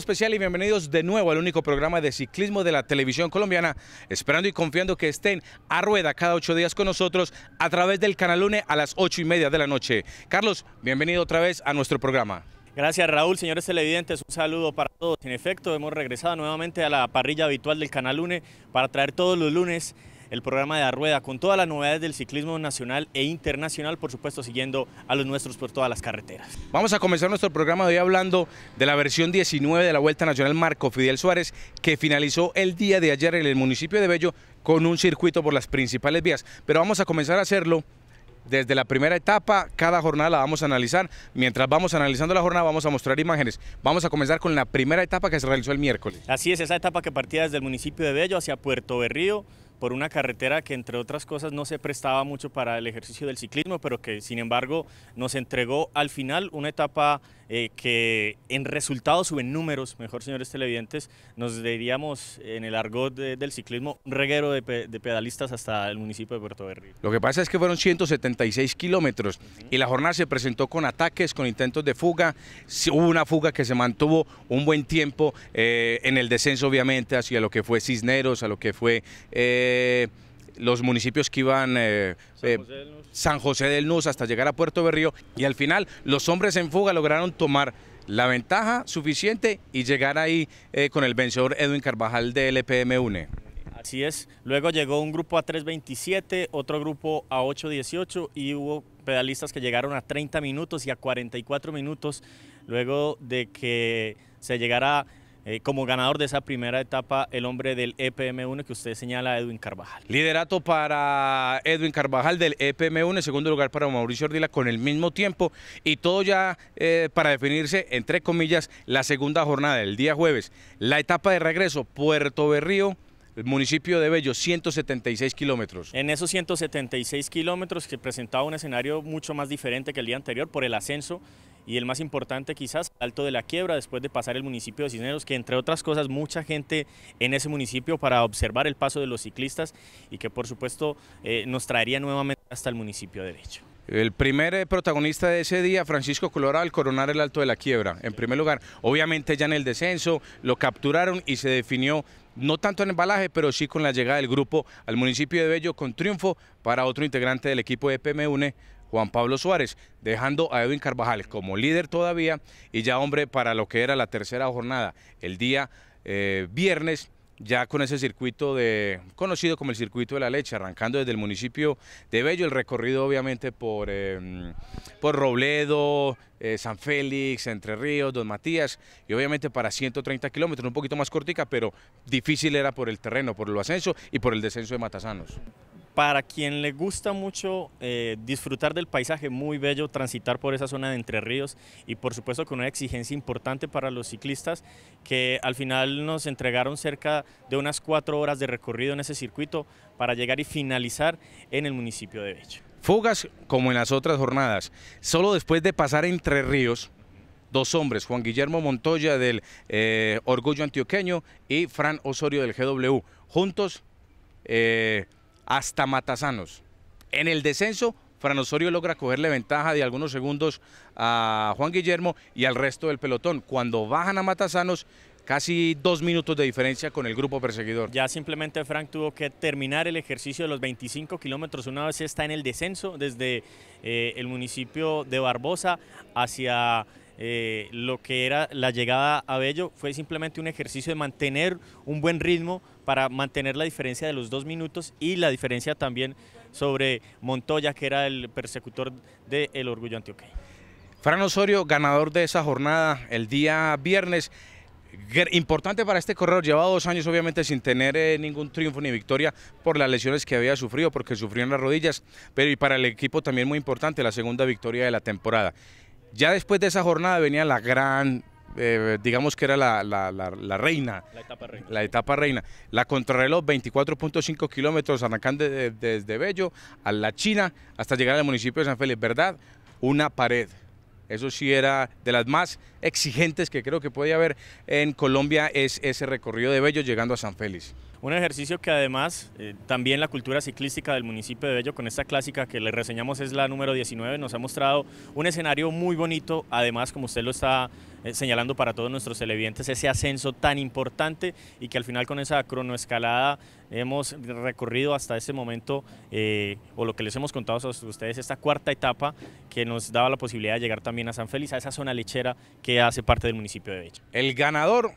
especial y bienvenidos de nuevo al único programa de ciclismo de la televisión colombiana, esperando y confiando que estén a rueda cada ocho días con nosotros a través del canal lunes a las ocho y media de la noche. Carlos, bienvenido otra vez a nuestro programa. Gracias Raúl, señores televidentes, un saludo para todos. En efecto, hemos regresado nuevamente a la parrilla habitual del canal lunes para traer todos los lunes el programa de la rueda con todas las novedades del ciclismo nacional e internacional, por supuesto siguiendo a los nuestros por todas las carreteras. Vamos a comenzar nuestro programa de hoy hablando de la versión 19 de la Vuelta Nacional Marco Fidel Suárez, que finalizó el día de ayer en el municipio de Bello con un circuito por las principales vías. Pero vamos a comenzar a hacerlo desde la primera etapa, cada jornada la vamos a analizar. Mientras vamos analizando la jornada, vamos a mostrar imágenes. Vamos a comenzar con la primera etapa que se realizó el miércoles. Así es, esa etapa que partía desde el municipio de Bello hacia Puerto Berrío, por una carretera que entre otras cosas no se prestaba mucho para el ejercicio del ciclismo, pero que sin embargo nos entregó al final una etapa eh, que en resultados o en números, mejor señores televidentes, nos diríamos en el argot del ciclismo un reguero de, pedalistas hasta el municipio de Puerto Berrío. Lo que pasa es que fueron 176 kilómetros y la jornada se presentó con ataques, con intentos de fuga. Hubo una fuga que se mantuvo un buen tiempo eh, en el descenso, obviamente, hacia lo que fue Cisneros, a lo que fue... Eh, los municipios que iban eh, eh, San, José del Nus hasta llegar a Puerto Berrío y al final los hombres en fuga lograron tomar la ventaja suficiente y llegar ahí eh, con el vencedor Edwin Carvajal de LPM UNE. Así es, luego llegó un grupo a 3.27, otro grupo a 8.18 y hubo pedalistas que llegaron a 30 minutos y a 44 minutos luego de que se llegara eh, como ganador de esa primera etapa, el hombre del EPM1 que usted señala, Edwin Carvajal. Liderato para Edwin Carvajal del EPM1, en segundo lugar para Mauricio Ordila con el mismo tiempo y todo ya eh, para definirse, entre comillas, la segunda jornada del día jueves. La etapa de regreso, Puerto Berrío. El municipio de Bello, 176 kilómetros. En esos 176 kilómetros que presentaba un escenario mucho más diferente que el día anterior por el ascenso y el más importante quizás, Alto de la Quiebra, después de pasar el municipio de Cisneros, que entre otras cosas mucha gente en ese municipio para observar el paso de los ciclistas y que por supuesto eh, nos traería nuevamente hasta el municipio Derecho. El primer eh, protagonista de ese día, Francisco Colorado, al coronar el Alto de la Quiebra, en primer lugar. Obviamente ya en el descenso lo capturaron y se definió no tanto en embalaje, pero sí con la llegada del grupo al municipio de Bello con triunfo para otro integrante del equipo de PMUNE, Juan Pablo Suárez, dejando a Edwin Carvajal como líder todavía y ya hombre para lo que era la tercera jornada, el día eh, viernes ya con ese circuito de, conocido como el circuito de la leche, arrancando desde el municipio de Bello, el recorrido obviamente por, em, por Robledo, eh, San Félix, Entre Ríos, Don Matías, y obviamente para 130 kilómetros, un poquito más cortica, pero difícil era por el terreno, por el ascenso y por el descenso de Matasanos. Para quien le gusta mucho eh, disfrutar del paisaje, muy bello transitar por esa zona de Entre Ríos y por supuesto con una exigencia importante para los ciclistas que al final nos entregaron cerca de unas cuatro horas de recorrido en ese circuito para llegar y finalizar en el municipio de Becho. Fugas como en las otras jornadas, solo después de pasar Entre Ríos, dos hombres, Juan Guillermo Montoya del eh, Orgullo Antioqueño y Fran Osorio del GW, juntos... Eh, hasta Matasanos. En el descenso, Fran Osorio logra cogerle ventaja de algunos segundos a Juan Guillermo y al resto del pelotón. Cuando bajan a Matasanos, casi dos minutos de diferencia con el grupo perseguidor. Ya simplemente Frank tuvo que terminar el ejercicio de los 25 kilómetros una vez está en el descenso desde eh, el municipio de Barbosa hacia eh, lo que era la llegada a Bello. Fue simplemente un ejercicio de mantener un buen ritmo para mantener la diferencia de los dos minutos y la diferencia también sobre Montoya, que era el persecutor del el orgullo antioqueño. Fran Osorio, ganador de esa jornada el día viernes. Importante para este corredor, llevaba dos años obviamente sin tener eh, ningún triunfo ni victoria por las lesiones que había sufrido, porque sufrió en las rodillas, pero y para el equipo también muy importante la segunda victoria de la temporada. Ya después de esa jornada venía la gran eh, digamos que era la, reina. La etapa reina. La etapa reina. La contrarreloj, 24.5 kilómetros, arrancando desde, Bello a la China hasta llegar al municipio de San Félix, ¿verdad? Una pared. Eso sí era de las más exigentes que creo que podía haber en Colombia, es ese recorrido de Bello llegando a San Félix. Un ejercicio que además eh, también la cultura ciclística del municipio de Bello con esta clásica que le reseñamos es la número 19, nos ha mostrado un escenario muy bonito, además como usted lo está eh, señalando para todos nuestros televidentes ese ascenso tan importante y que al final con esa cronoescalada hemos recorrido hasta ese momento, eh, o lo que les hemos contado a ustedes, esta cuarta etapa que nos daba la posibilidad de llegar también a San Félix, a esa zona lechera que hace parte del municipio de Becha. El ganador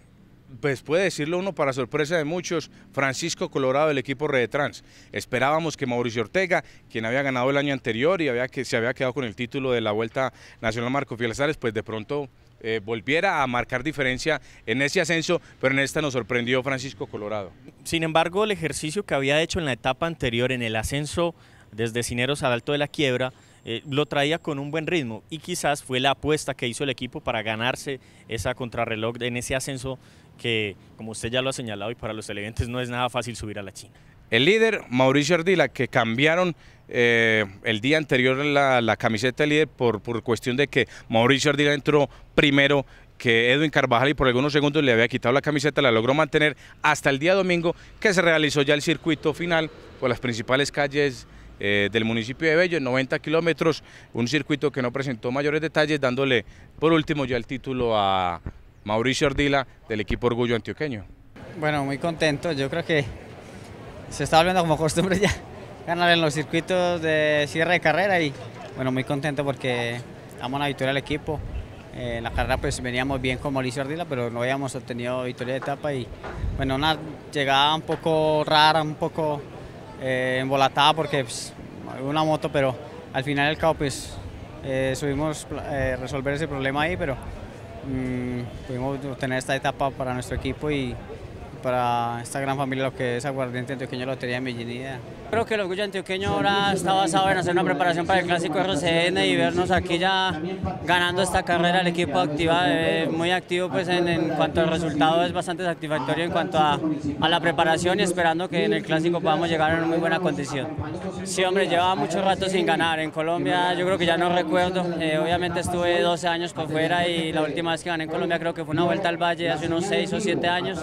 pues puede decirlo uno para sorpresa de muchos, Francisco Colorado del equipo Redetrans. Esperábamos que Mauricio Ortega, quien había ganado el año anterior y había que, se había quedado con el título de la Vuelta Nacional Marco Fieles pues de pronto eh, volviera a marcar diferencia en ese ascenso, pero en esta nos sorprendió Francisco Colorado. Sin embargo, el ejercicio que había hecho en la etapa anterior, en el ascenso desde Cineros al Alto de la Quiebra, eh, lo traía con un buen ritmo y quizás fue la apuesta que hizo el equipo para ganarse esa contrarreloj en ese ascenso que, como usted ya lo ha señalado y para los televidentes, no es nada fácil subir a la China. El líder, Mauricio Ardila, que cambiaron eh, el día anterior la, camiseta líder por, por cuestión de que Mauricio Ardila entró primero que Edwin Carvajal y por algunos segundos le había quitado la camiseta, la logró mantener hasta el día domingo que se realizó ya el circuito final por las principales calles eh, del municipio de Bello, 90 kilómetros, un circuito que no presentó mayores detalles, dándole por último ya el título a Mauricio Ardila del equipo Orgullo Antioqueño. Bueno, muy contento, yo creo que se está volviendo como costumbre ya ganar en los circuitos de cierre de carrera y bueno, muy contento porque damos una victoria al equipo. en eh, la carrera pues veníamos bien con Mauricio Ardila, pero no habíamos obtenido victoria de etapa y bueno, una llegada un poco rara, un poco eh, embolatada porque pues, una moto, pero al final el cabo pues eh, subimos resolver ese problema ahí, pero mm, pudimos obtener esta etapa para nuestro equipo y para esta gran familia lo que es aguardiente antioqueño Lotería de Millinidad. Creo que el orgullo antioqueño ahora está basado en hacer una preparación para el clásico RCN y vernos aquí ya ganando esta carrera, el equipo activa, eh, muy activo pues en, cuanto al resultado es bastante satisfactorio en cuanto a, a la preparación y esperando que en el clásico podamos llegar en una muy buena condición. Sí, hombre, llevaba mucho rato sin ganar. En Colombia yo creo que ya no recuerdo. Eh, obviamente estuve 12 años por fuera y la última vez que gané en Colombia creo que fue una vuelta al Valle hace unos 6 o 7 años.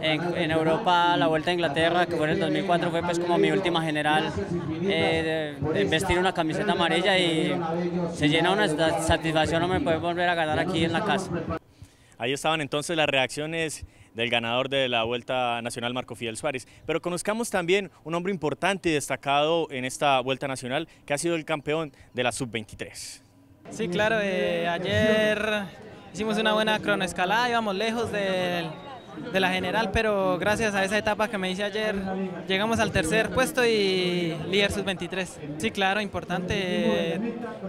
En, Europa la vuelta a Inglaterra, que fue en el 2004, fue pues como mi última general eh, vestir una camiseta amarilla y se llena una satisfacción, no me puede volver a ganar aquí en la casa. Ahí estaban entonces las reacciones del ganador de la Vuelta Nacional, Marco Fidel Suárez. Pero conozcamos también un hombre importante y destacado en esta Vuelta Nacional, que ha sido el campeón de la Sub-23. Sí, claro, eh, ayer hicimos una buena cronoescalada, íbamos lejos de la general, pero gracias a esa etapa que me hice ayer, llegamos al tercer puesto y líder sub-23. Sí, claro, importante,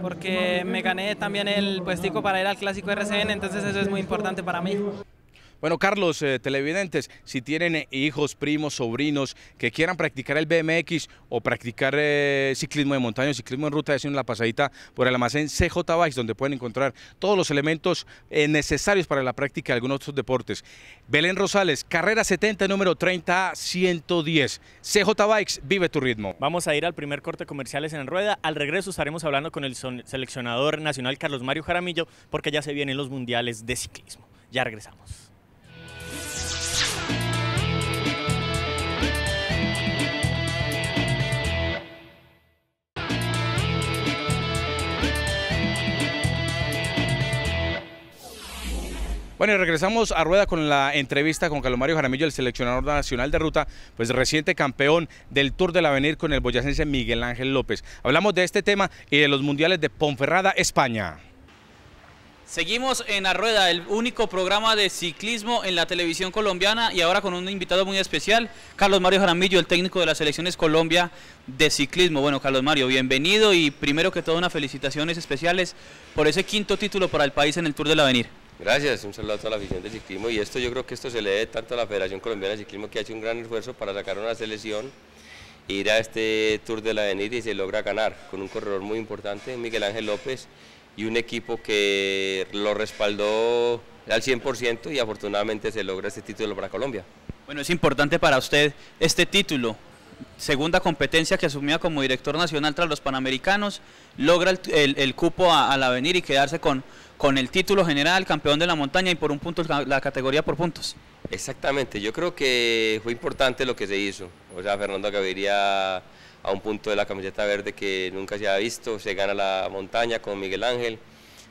porque me gané también el puestico para ir al clásico RCN, entonces eso es muy importante para mí. Bueno, Carlos, eh, televidentes, si tienen eh, hijos, primos, sobrinos que quieran practicar el BMX o practicar eh, ciclismo de montaña, ciclismo en ruta, es la pasadita por el almacén CJ Bikes, donde pueden encontrar todos los elementos necesarios para la práctica de algunos de deportes. Belén Rosales, carrera 70, número 30 110. CJ Bikes, vive tu ritmo. Vamos a ir al primer corte comerciales en rueda. Al regreso estaremos hablando con el seleccionador nacional Carlos Mario Jaramillo, porque ya se vienen los mundiales de ciclismo. Ya regresamos. Bueno, y regresamos a rueda con la entrevista con Carlos Mario Jaramillo, el seleccionador nacional de ruta, pues reciente campeón del Tour del Avenir con el boyacense Miguel Ángel López. Hablamos de este tema y de los mundiales de Ponferrada, España. Seguimos en la rueda, el único programa de ciclismo en la televisión colombiana y ahora con un invitado muy especial, Carlos Mario Jaramillo, el técnico de las selecciones Colombia de ciclismo. Bueno, Carlos Mario, bienvenido y primero que todo unas felicitaciones especiales por ese quinto título para el país en el Tour del Avenir. Gracias, un saludo a toda la afición de ciclismo y esto yo creo que esto se le debe tanto a la Federación Colombiana de Ciclismo que ha hecho un gran esfuerzo para sacar una selección, ir a este Tour de la Avenida y se logra ganar con un corredor muy importante, Miguel Ángel López, y un equipo que lo respaldó al 100% y afortunadamente se logra este título para Colombia. Bueno, es importante para usted este título, segunda competencia que asumía como director nacional tras los Panamericanos, logra el, cupo a, la Avenida y quedarse con con el título general, campeón de la montaña y por un punto la categoría por puntos. Exactamente, yo creo que fue importante lo que se hizo. O sea, Fernando Gaviria a un punto de la camiseta verde que nunca se había visto, se gana la montaña con Miguel Ángel,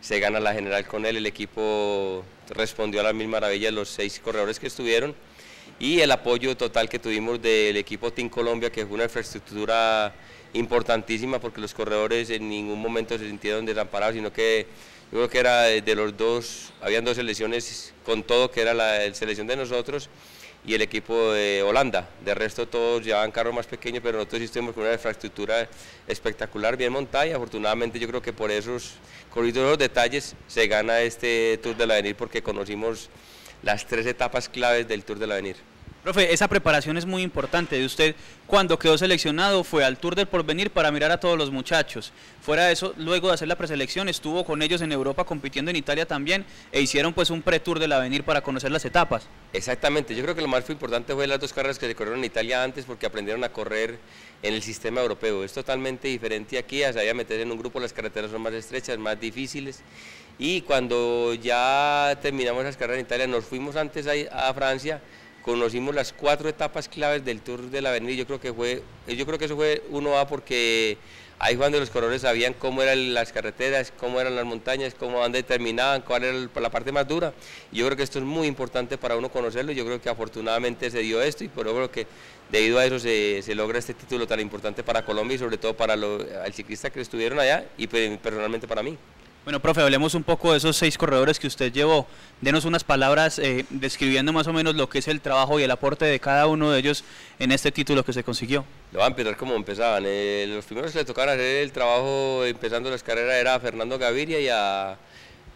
se gana la general con él, el equipo respondió a las mil maravillas los seis corredores que estuvieron y el apoyo total que tuvimos del equipo Team Colombia, que fue una infraestructura importantísima porque los corredores en ningún momento se sintieron desamparados, sino que yo creo que era de los dos, habían dos selecciones con todo, que era la selección de nosotros y el equipo de Holanda. De resto todos llevaban carros más pequeños, pero nosotros estuvimos con una infraestructura espectacular, bien montada y afortunadamente yo creo que por esos, con los detalles se gana este Tour de la Avenir porque conocimos las tres etapas claves del Tour de la Avenir. Profe, esa preparación es muy importante de usted. Cuando quedó seleccionado fue al Tour del Porvenir para mirar a todos los muchachos. Fuera de eso, luego de hacer la preselección estuvo con ellos en Europa compitiendo en Italia también e hicieron pues un pre-tour del Avenir para conocer las etapas. Exactamente, yo creo que lo más importante fue las dos carreras que se corrieron en Italia antes porque aprendieron a correr en el sistema europeo. Es totalmente diferente aquí, a allá meter en un grupo las carreteras son más estrechas, más difíciles y cuando ya terminamos las carreras en Italia nos fuimos antes a Francia conocimos las cuatro etapas claves del Tour de la Avenida yo creo que fue, yo creo que eso fue uno a porque ahí cuando los Colores sabían cómo eran las carreteras, cómo eran las montañas, cómo van determinadas, cuál era la parte más dura. Yo creo que esto es muy importante para uno conocerlo, yo creo que afortunadamente se dio esto y por creo que debido a eso se, logra este título tan importante para Colombia y sobre todo para el ciclista que estuvieron allá y personalmente para mí. Bueno, profe, hablemos un poco de esos seis corredores que usted llevó. Denos unas palabras eh, describiendo más o menos lo que es el trabajo y el aporte de cada uno de ellos en este título que se consiguió. Lo van a empezar como empezaban. Eh, los primeros que le tocaron hacer el trabajo empezando las carreras era a Fernando Gaviria y a,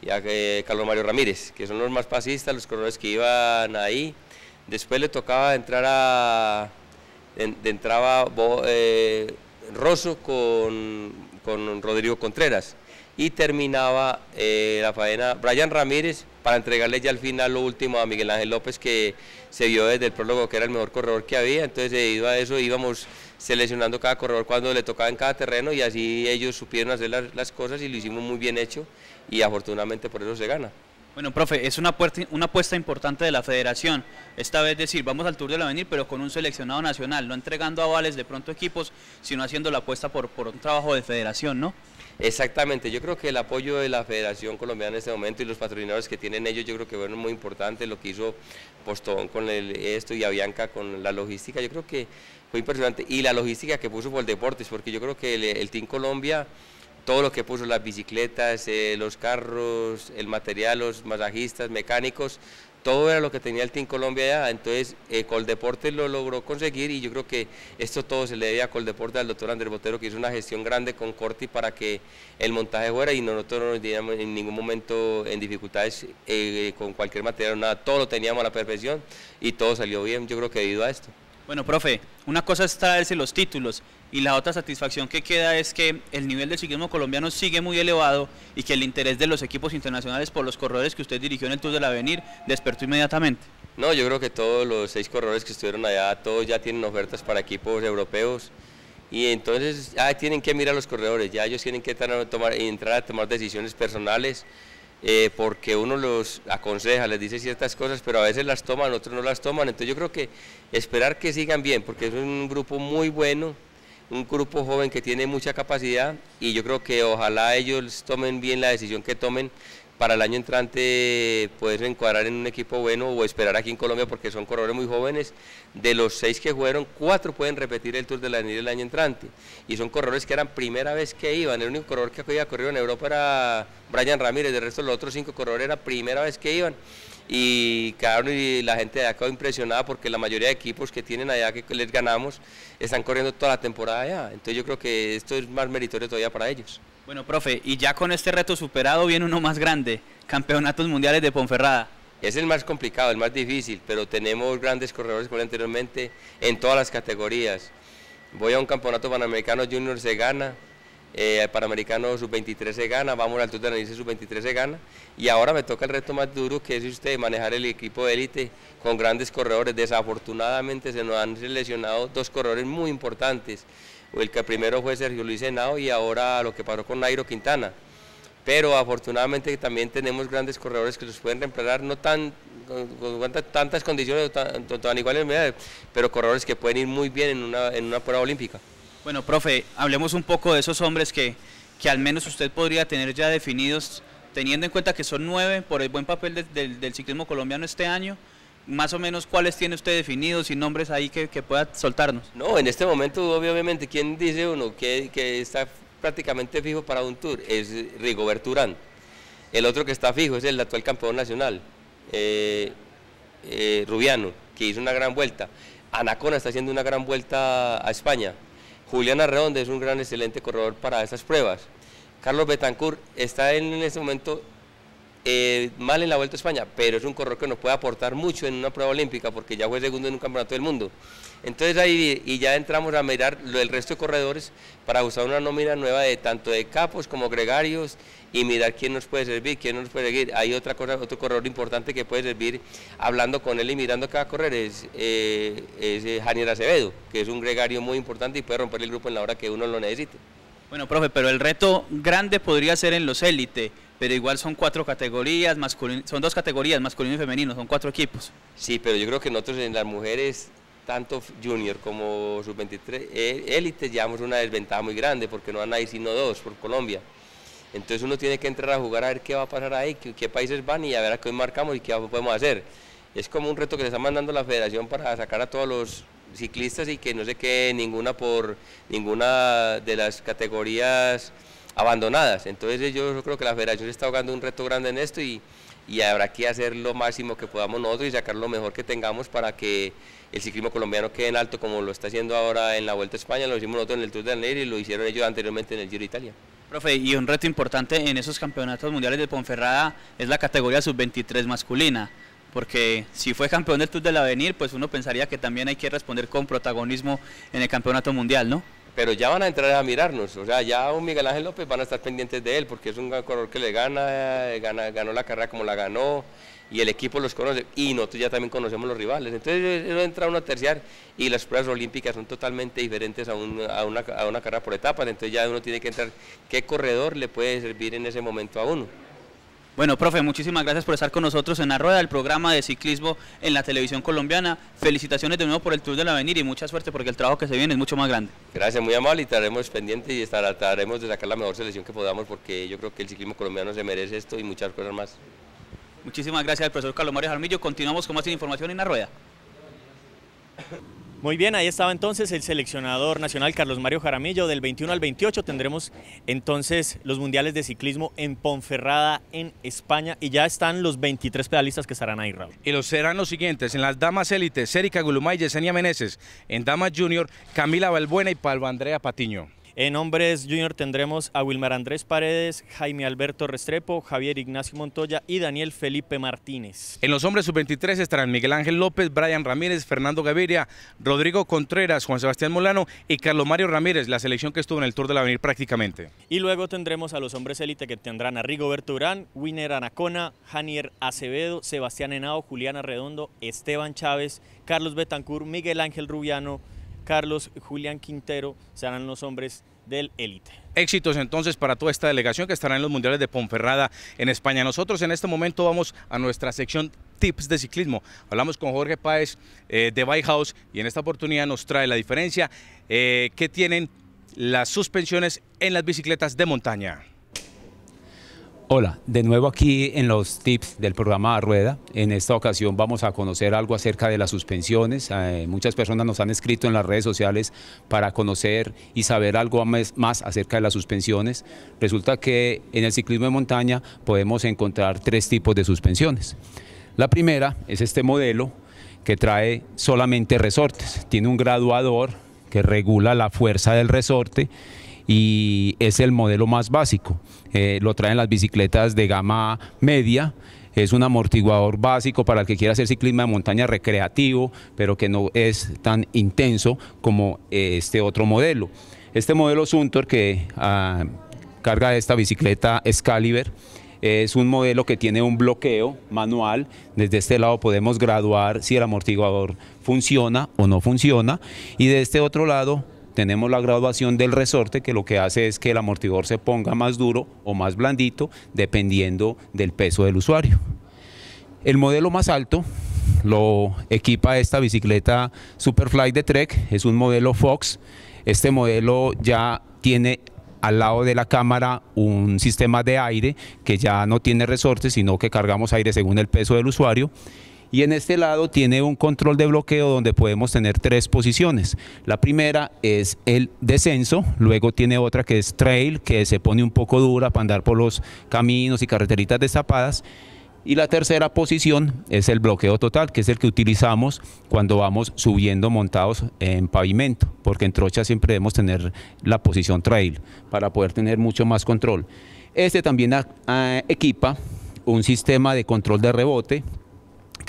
eh, Carlos Mario Ramírez, que son los más pasistas, los corredores que iban ahí. Después le tocaba entrar a... entraba Rosso con, con Rodrigo Contreras y terminaba eh, la faena Brian Ramírez para entregarle ya al final lo último a Miguel Ángel López que se vio desde el prólogo que era el mejor corredor que había, entonces debido a eso íbamos seleccionando cada corredor cuando le tocaba en cada terreno y así ellos supieron hacer las, cosas y lo hicimos muy bien hecho y afortunadamente por eso se gana. Bueno, profe, es una, puerta, una apuesta importante de la federación. Esta vez decir, vamos al Tour de la Avenida, pero con un seleccionado nacional, no entregando avales de pronto equipos, sino haciendo la apuesta por, por un trabajo de federación, ¿no? Exactamente, yo creo que el apoyo de la Federación Colombiana en este momento y los patrocinadores que tienen ellos, yo creo que fueron muy importantes lo que hizo Postón con esto y Avianca con la logística, yo creo que fue impresionante. Y la logística que puso por Deportes, porque yo creo que el, Team Colombia todo lo que puso, las bicicletas, eh, los carros, el material, los masajistas, mecánicos, todo era lo que tenía el Team Colombia allá, entonces Coldeportes eh, Coldeporte lo logró conseguir y yo creo que esto todo se le debía a Coldeporte, al doctor Andrés Botero que hizo una gestión grande con Corti para que el montaje fuera y nosotros no nos diéramos en ningún momento en dificultades eh, con cualquier material, nada, todo lo teníamos a la perfección y todo salió bien, yo creo que debido a esto. Bueno, profe, una cosa es traerse los títulos y la otra satisfacción que queda es que el nivel del ciclismo colombiano sigue muy elevado y que el interés de los equipos internacionales por los corredores que usted dirigió en el Tour del Avenir despertó inmediatamente. No, yo creo que todos los seis corredores que estuvieron allá, todos ya tienen ofertas para equipos europeos y entonces ya ah, tienen que mirar a los corredores, ya ellos tienen que entrar a tomar decisiones personales eh, porque uno los aconseja, les dice ciertas cosas, pero a veces las toman, otros no las toman. Entonces yo creo que esperar que sigan bien, porque es un grupo muy bueno, un grupo joven que tiene mucha capacidad y yo creo que ojalá ellos tomen bien la decisión que tomen para el año entrante puedes encuadrar en un equipo bueno o esperar aquí en Colombia porque son corredores muy jóvenes. De los seis que jugaron, cuatro pueden repetir el Tour de la Nile el año entrante. Y son corredores que eran primera vez que iban. El único corredor que había corrido en Europa era Brian Ramírez, de resto los otros cinco corredores era primera vez que iban. Y quedaron y la gente de acá impresionada porque la mayoría de equipos que tienen allá que les ganamos están corriendo toda la temporada allá. Entonces yo creo que esto es más meritorio todavía para ellos. Bueno, profe, y ya con este reto superado viene uno más grande, Campeonatos Mundiales de Ponferrada. Es el más complicado, el más difícil, pero tenemos grandes corredores, como anteriormente, en todas las categorías. Voy a un campeonato panamericano junior se gana, eh, panamericano sub-23 se gana, vamos al Tour de Nice, sub-23 se gana, y ahora me toca el reto más duro, que es usted manejar el equipo de élite con grandes corredores. Desafortunadamente se nos han lesionado dos corredores muy importantes el que primero fue Sergio Luis Henao y ahora lo que pasó con Nairo Quintana. Pero afortunadamente también tenemos grandes corredores que los pueden reemplazar, no tan con, tantas condiciones, tan, iguales, pero corredores que pueden ir muy bien en una, en una prueba olímpica. Bueno, profe, hablemos un poco de esos hombres que, que al menos usted podría tener ya definidos, teniendo en cuenta que son nueve por el buen papel del ciclismo colombiano este año más o menos cuáles tiene usted definidos y nombres ahí que, pueda soltarnos. No, en este momento obviamente quién dice uno que, está prácticamente fijo para un tour es Rigobert Urán. El otro que está fijo es el actual campeón nacional, eh, eh, Rubiano, que hizo una gran vuelta. Anacona está haciendo una gran vuelta a España. Julián Redonde es un gran excelente corredor para esas pruebas. Carlos Betancourt está en, en este momento eh, mal en la Vuelta a España, pero es un corredor que nos puede aportar mucho en una prueba olímpica porque ya fue segundo en un campeonato del mundo. Entonces ahí y ya entramos a mirar lo, el resto de corredores para usar una nómina nueva de tanto de capos como gregarios y mirar quién nos puede servir, quién nos puede seguir. Hay otra cosa, otro corredor importante que puede servir hablando con él y mirando cada correr es, eh, eh Acevedo, que es un gregario muy importante y puede romper el grupo en la hora que uno lo necesite. Bueno, profe, pero el reto grande podría ser en los élites pero igual son cuatro categorías, masculino, son dos categorías, masculino y femenino, son cuatro equipos. Sí, pero yo creo que nosotros en las mujeres, tanto junior como sub-23, e-, élite, llevamos una desventaja muy grande porque no van ahí sino dos por Colombia. Entonces uno tiene que entrar a jugar a ver qué va a pasar ahí, qué, países van y a ver a qué marcamos y qué podemos hacer. Es como un reto que le está mandando la federación para sacar a todos los ciclistas y que no se quede ninguna por ninguna de las categorías abandonadas. Entonces eh, yo creo que la federación está ahogando un reto grande en esto y, y habrá que hacer lo máximo que podamos nosotros y sacar lo mejor que tengamos para que el ciclismo colombiano quede en alto como lo está haciendo ahora en la Vuelta a España, lo hicimos nosotros en el Tour de Anel y lo hicieron ellos anteriormente en el Giro de Italia. Profe, y un reto importante en esos campeonatos mundiales de Ponferrada es la categoría sub-23 masculina, porque si fue campeón del Tour del Avenir, pues uno pensaría que también hay que responder con protagonismo en el campeonato mundial, ¿no? pero ya van a entrar a mirarnos, o sea, ya un Miguel Ángel López van a estar pendientes de él, porque es un corredor que le eh, gana, ganó la carrera como la ganó, y el equipo los conoce, y nosotros ya también conocemos los rivales, entonces eh, eh, entra uno a terciar, y las pruebas olímpicas son totalmente diferentes a, una, a una carrera por etapas, entonces ya uno tiene que entrar qué corredor le puede servir en ese momento a uno. Bueno, profe, muchísimas gracias por estar con nosotros en la rueda del programa de ciclismo en la televisión colombiana. Felicitaciones de nuevo por el Tour del Avenir y mucha suerte porque el trabajo que se viene es mucho más grande. Gracias, muy amable y estaremos pendientes y trataremos de sacar la mejor selección que podamos porque yo creo que el ciclismo colombiano se merece esto y muchas cosas más. Muchísimas gracias al profesor Carlos Mario Jarmillo. Continuamos con más información en la rueda. Muy bien, ahí estaba entonces el seleccionador nacional Carlos Mario Jaramillo. Del 21 al 28 tendremos entonces los mundiales de ciclismo en Ponferrada, en España. Y ya están los 23 pedalistas que estarán ahí, Raúl. Y los serán los siguientes: en las damas élites, Erika Gulumay y Yesenia Meneses. En damas junior, Camila Balbuena y Palvo Andrea Patiño. En hombres junior tendremos a Wilmar Andrés Paredes, Jaime Alberto Restrepo, Javier Ignacio Montoya y Daniel Felipe Martínez. En los hombres sub-23 estarán Miguel Ángel López, Brian Ramírez, Fernando Gaviria, Rodrigo Contreras, Juan Sebastián Molano y Carlos Mario Ramírez, la selección que estuvo en el Tour de la Avenida prácticamente. Y luego tendremos a los hombres élite que tendrán a Rigoberto Urán, Winner Anacona, Janier Acevedo, Sebastián Henao, Juliana Redondo, Esteban Chávez, Carlos Betancur, Miguel Ángel Rubiano, Carlos Julián Quintero serán los hombres del élite. Éxitos entonces para toda esta delegación que estará en los Mundiales de Ponferrada en España. Nosotros en este momento vamos a nuestra sección tips de ciclismo. Hablamos con Jorge Páez eh, de Bike y en esta oportunidad nos trae la diferencia eh, que tienen las suspensiones en las bicicletas de montaña. Hola, de nuevo aquí en los tips del programa Rueda. En esta ocasión vamos a conocer algo acerca de las suspensiones. Eh, muchas personas nos han escrito en las redes sociales para conocer y saber algo más, más acerca de las suspensiones. Resulta que en el ciclismo de montaña podemos encontrar tres tipos de suspensiones. La primera es este modelo que trae solamente resortes. Tiene un graduador que regula la fuerza del resorte y es el modelo más básico. Eh, lo traen las bicicletas de gama media, es un amortiguador básico para el que quiera hacer ciclismo de montaña recreativo, pero que no es tan intenso como eh, este otro modelo. Este modelo Suntor que ah, carga esta bicicleta Excalibur, es un modelo que tiene un bloqueo manual. Desde este lado podemos graduar si el amortiguador funciona o no funciona. Y de este otro lado tenemos la graduación del resorte que lo que hace es que el amortiguador se ponga más duro o más blandito dependiendo del peso del usuario. El modelo más alto lo equipa esta bicicleta Superfly de Trek, es un modelo Fox. Este modelo ya tiene al lado de la cámara un sistema de aire que ya no tiene resorte, sino que cargamos aire según el peso del usuario y en este lado tiene un control de bloqueo donde podemos tener tres posiciones. La primera es el descenso, luego tiene otra que es trail, que se pone un poco dura para andar por los caminos y carreteritas destapadas. Y la tercera posición es el bloqueo total, que es el que utilizamos cuando vamos subiendo montados en pavimento, porque en trocha siempre debemos tener la posición trail para poder tener mucho más control. Este también equipa un sistema de control de rebote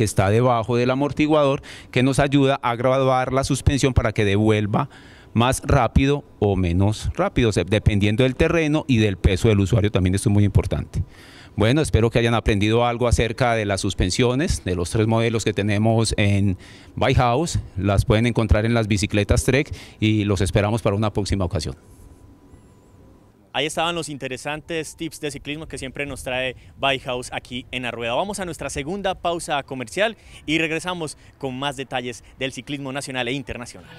que está debajo del amortiguador que nos ayuda a graduar la suspensión para que devuelva más rápido o menos rápido, dependiendo del terreno y del peso del usuario, también esto es muy importante. Bueno, espero que hayan aprendido algo acerca de las suspensiones, de los tres modelos que tenemos en By House. Las pueden encontrar en las bicicletas Trek y los esperamos para una próxima ocasión. Ahí estaban los interesantes tips de ciclismo que siempre nos trae Bike House aquí en la Vamos a nuestra segunda pausa comercial y regresamos con más detalles del ciclismo nacional e internacional.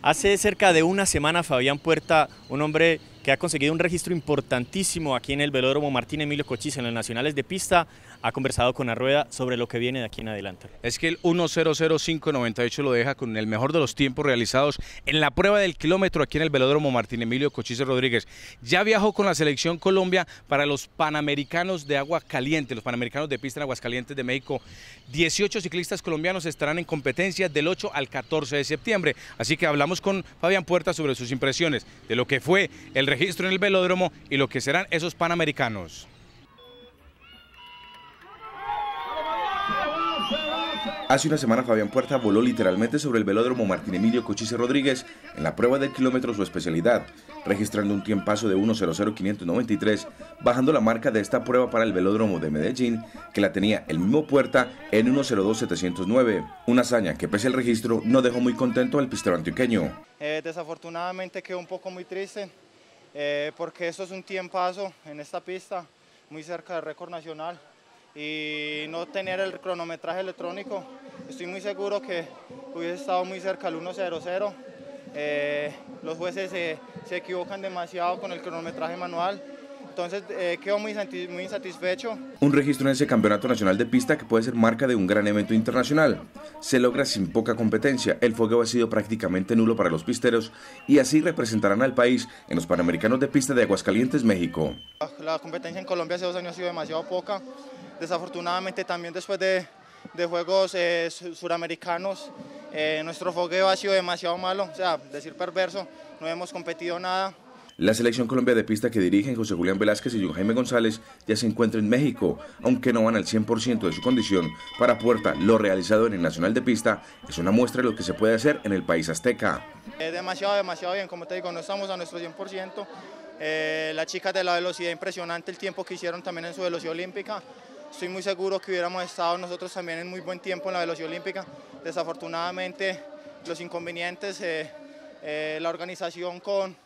Hace cerca de una semana Fabián Puerta, un hombre que ha conseguido un registro importantísimo aquí en el velódromo Martín Emilio Cochise en los nacionales de pista ha conversado con Arrueda sobre lo que viene de aquí en adelante. Es que el 1.00598 lo deja con el mejor de los tiempos realizados en la prueba del kilómetro aquí en el velódromo Martín Emilio Cochise Rodríguez. Ya viajó con la selección Colombia para los Panamericanos de Agua Caliente, los Panamericanos de Pista en Aguascalientes de México. 18 ciclistas colombianos estarán en competencia del 8 al 14 de septiembre. Así que hablamos con Fabián Puerta sobre sus impresiones de lo que fue el registro en el velódromo y lo que serán esos Panamericanos. Hace una semana Fabián Puerta voló literalmente sobre el velódromo Martín Emilio Cochise Rodríguez en la prueba del kilómetro su especialidad, registrando un tiempazo de 1.00593, bajando la marca de esta prueba para el velódromo de Medellín, que la tenía el mismo Puerta en 1.02709, una hazaña que pese al registro no dejó muy contento al pistero antioqueño. Eh, desafortunadamente quedó un poco muy triste, eh, porque eso es un tiempazo en esta pista, muy cerca del récord nacional, y no tener el cronometraje electrónico, estoy muy seguro que hubiese estado muy cerca al 1-0-0. Eh, los jueces se equivocan demasiado con el cronometraje manual entonces eh, quedo muy, muy insatisfecho. Un registro en ese Campeonato Nacional de Pista que puede ser marca de un gran evento internacional. Se logra sin poca competencia, el fogueo ha sido prácticamente nulo para los pisteros y así representarán al país en los Panamericanos de Pista de Aguascalientes, México. La competencia en Colombia hace dos años ha sido demasiado poca, desafortunadamente también después de, Juegos eh, Suramericanos eh, nuestro fogueo ha sido demasiado malo, o sea, decir perverso, no hemos competido nada la selección Colombia de pista que dirigen José Julián Velázquez y John Jaime González ya se encuentra en México, aunque no van al 100% de su condición para puerta. Lo realizado en el Nacional de Pista es una muestra de lo que se puede hacer en el país azteca. Es eh, demasiado, demasiado bien, como te digo, no estamos a nuestro 100%. Eh, las chicas de la velocidad, impresionante el tiempo que hicieron también en su velocidad olímpica. Estoy muy seguro que hubiéramos estado nosotros también en muy buen tiempo en la velocidad olímpica. Desafortunadamente, los inconvenientes, eh, la organización con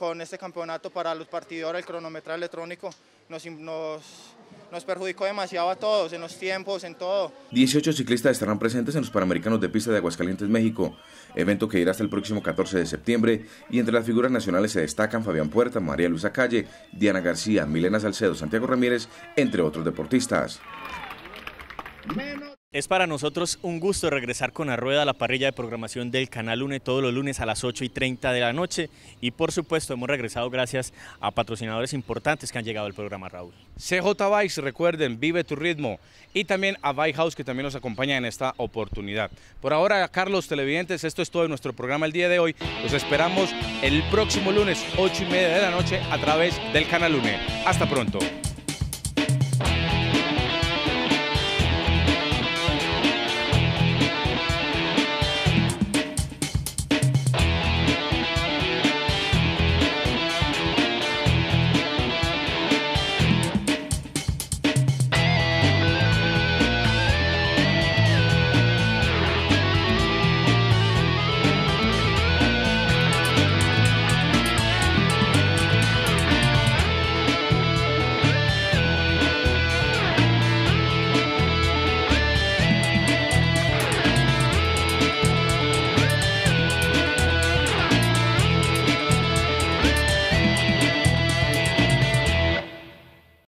con este campeonato para los partidores, el cronometraje electrónico, nos, perjudicó demasiado a todos, en los tiempos, en todo. 18 ciclistas estarán presentes en los Panamericanos de Pista de Aguascalientes, México, evento que irá hasta el próximo 14 de septiembre, y entre las figuras nacionales se destacan Fabián Puerta, María Luisa Calle, Diana García, Milena Salcedo, Santiago Ramírez, entre otros deportistas. Es para nosotros un gusto regresar con la rueda a la parrilla de programación del Canal UNE todos los lunes a las 8 y 30 de la noche y por supuesto hemos regresado gracias a patrocinadores importantes que han llegado al programa Raúl. CJ Bikes, recuerden, vive tu ritmo y también a Bike House que también nos acompaña en esta oportunidad. Por ahora, Carlos Televidentes, esto es todo en nuestro programa el día de hoy. Los esperamos el próximo lunes 8 y media de la noche a través del Canal UNE. Hasta pronto.